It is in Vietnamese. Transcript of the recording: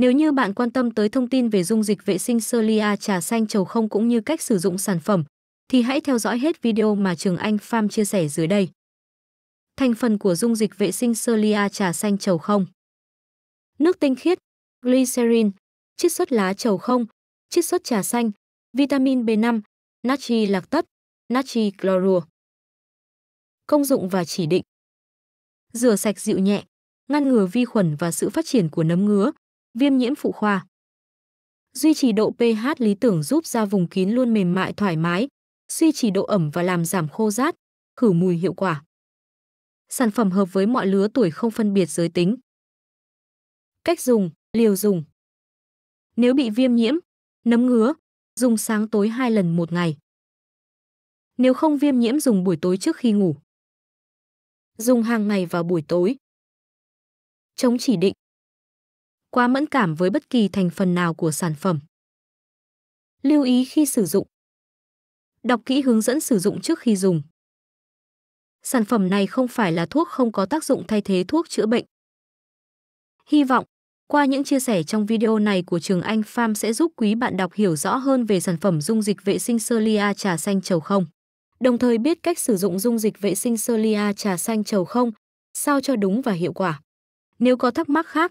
Nếu như bạn quan tâm tới thông tin về dung dịch vệ sinh Solia trà xanh trầu không cũng như cách sử dụng sản phẩm, thì hãy theo dõi hết video mà Trường Anh Farm chia sẻ dưới đây. Thành phần của dung dịch vệ sinh Solia trà xanh trầu không Nước tinh khiết, glycerin, chiết xuất lá trầu không, chiết xuất trà xanh, vitamin B5, natri lạc tất, natri chlorua. Công dụng và chỉ định Rửa sạch dịu nhẹ, ngăn ngừa vi khuẩn và sự phát triển của nấm ngứa, Viêm nhiễm phụ khoa Duy trì độ pH lý tưởng giúp da vùng kín luôn mềm mại thoải mái, duy trì độ ẩm và làm giảm khô rát, khử mùi hiệu quả. Sản phẩm hợp với mọi lứa tuổi không phân biệt giới tính. Cách dùng, liều dùng. Nếu bị viêm nhiễm, nấm ngứa, dùng sáng tối 2 lần một ngày. Nếu không viêm nhiễm dùng buổi tối trước khi ngủ. Dùng hàng ngày vào buổi tối. Chống chỉ định quá mẫn cảm với bất kỳ thành phần nào của sản phẩm. Lưu ý khi sử dụng. Đọc kỹ hướng dẫn sử dụng trước khi dùng. Sản phẩm này không phải là thuốc không có tác dụng thay thế thuốc chữa bệnh. Hy vọng, qua những chia sẻ trong video này của Trường Anh Farm sẽ giúp quý bạn đọc hiểu rõ hơn về sản phẩm dung dịch vệ sinh sơ trà xanh chầu không. Đồng thời biết cách sử dụng dung dịch vệ sinh sơ trà xanh chầu không, sao cho đúng và hiệu quả. Nếu có thắc mắc khác,